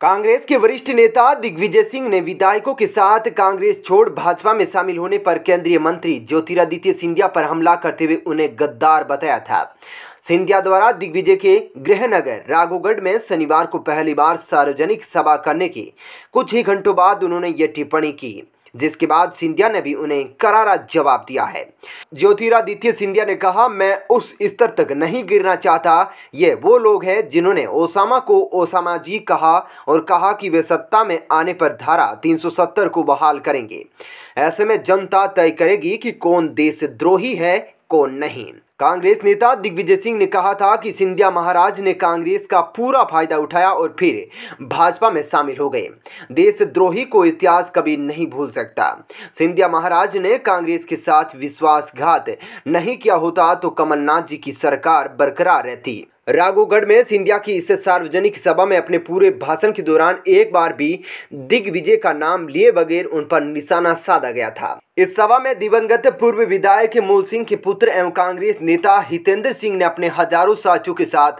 कांग्रेस के वरिष्ठ नेता दिग्विजय सिंह ने विधायकों के साथ कांग्रेस छोड़ भाजपा में शामिल होने पर केंद्रीय मंत्री ज्योतिरादित्य सिंधिया पर हमला करते हुए उन्हें गद्दार बताया था सिंधिया द्वारा दिग्विजय के गृहनगर राघोगढ़ में शनिवार को पहली बार सार्वजनिक सभा करने के कुछ ही घंटों बाद उन्होंने ये टिप्पणी की जिसके बाद सिंधिया ने भी उन्हें करारा जवाब दिया है ज्योतिरादित्य सिंधिया ने कहा मैं उस स्तर तक नहीं गिरना चाहता ये वो लोग हैं जिन्होंने ओसामा को ओसामा जी कहा और कहा कि वे सत्ता में आने पर धारा 370 को बहाल करेंगे ऐसे में जनता तय करेगी कि कौन देशद्रोही है कौन नहीं कांग्रेस नेता दिग्विजय सिंह ने कहा था कि सिंधिया महाराज ने कांग्रेस का पूरा फायदा उठाया और फिर भाजपा में शामिल हो गए देशद्रोही को इतिहास कभी नहीं भूल सकता सिंधिया महाराज ने कांग्रेस के साथ विश्वासघात नहीं किया होता तो कमलनाथ जी की सरकार बरकरार रहती राघोगढ़ में सिंधिया की इस सार्वजनिक सभा में अपने पूरे भाषण के दौरान एक बार भी दिग्विजय का नाम लिए बगैर उन पर निशाना साधा गया था इस सभा में दिवंगत पूर्व विधायक मूल सिंह के पुत्र एवं कांग्रेस नेता हितेंद्र सिंह ने अपने हजारों साथियों के साथ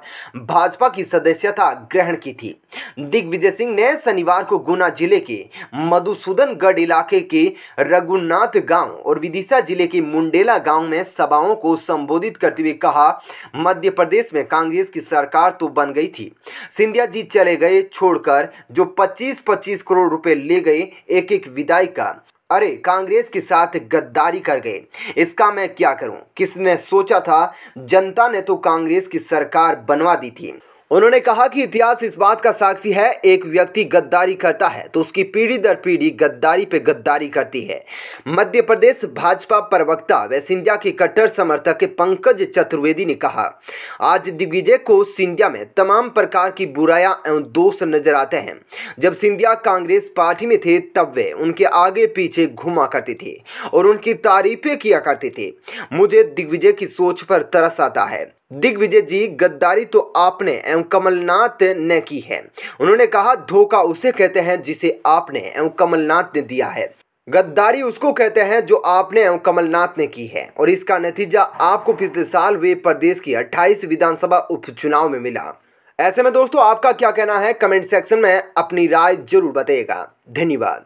भाजपा की सदस्यता ग्रहण की थी दिग्विजय सिंह ने शनिवार को गुना जिले के मधुसूदनगढ़ इलाके के रघुनाथ गांव और विदिशा जिले के मुंडेला गांव में सभाओं को संबोधित करते हुए कहा मध्य प्रदेश में कांग्रेस की सरकार तो बन गई थी सिंधिया जी चले गए छोड़कर जो 25-25 करोड़ रुपए ले गए एक एक विदाई का अरे कांग्रेस के साथ गद्दारी कर गए इसका मैं क्या करूं किसने सोचा था जनता ने तो कांग्रेस की सरकार बनवा दी थी उन्होंने कहा कि इतिहास इस बात का साक्षी है एक व्यक्ति गद्दारी करता है तो उसकी पीढ़ी दर पीढ़ी गद्दारी पे गद्दारी करती है मध्य प्रदेश भाजपा प्रवक्ता व सिंधिया के कट्टर समर्थक पंकज चतुर्वेदी ने कहा आज दिग्विजय को सिंधिया में तमाम प्रकार की बुराया एवं दोष नजर आते हैं जब सिंधिया कांग्रेस पार्टी में थे तब वे उनके आगे पीछे घुमा करते थे और उनकी तारीफें किया करते थे मुझे दिग्विजय की सोच पर तरस आता है दिग्विजय जी गद्दारी तो आपने एवं कमलनाथ ने की है उन्होंने कहा धोखा उसे कहते हैं जिसे आपने एवं कमलनाथ ने दिया है गद्दारी उसको कहते हैं जो आपने एवं कमलनाथ ने की है और इसका नतीजा आपको पिछले साल वे प्रदेश की 28 विधानसभा उपचुनाव में मिला ऐसे में दोस्तों आपका क्या कहना है कमेंट सेक्शन में अपनी राय जरूर बताइएगा धन्यवाद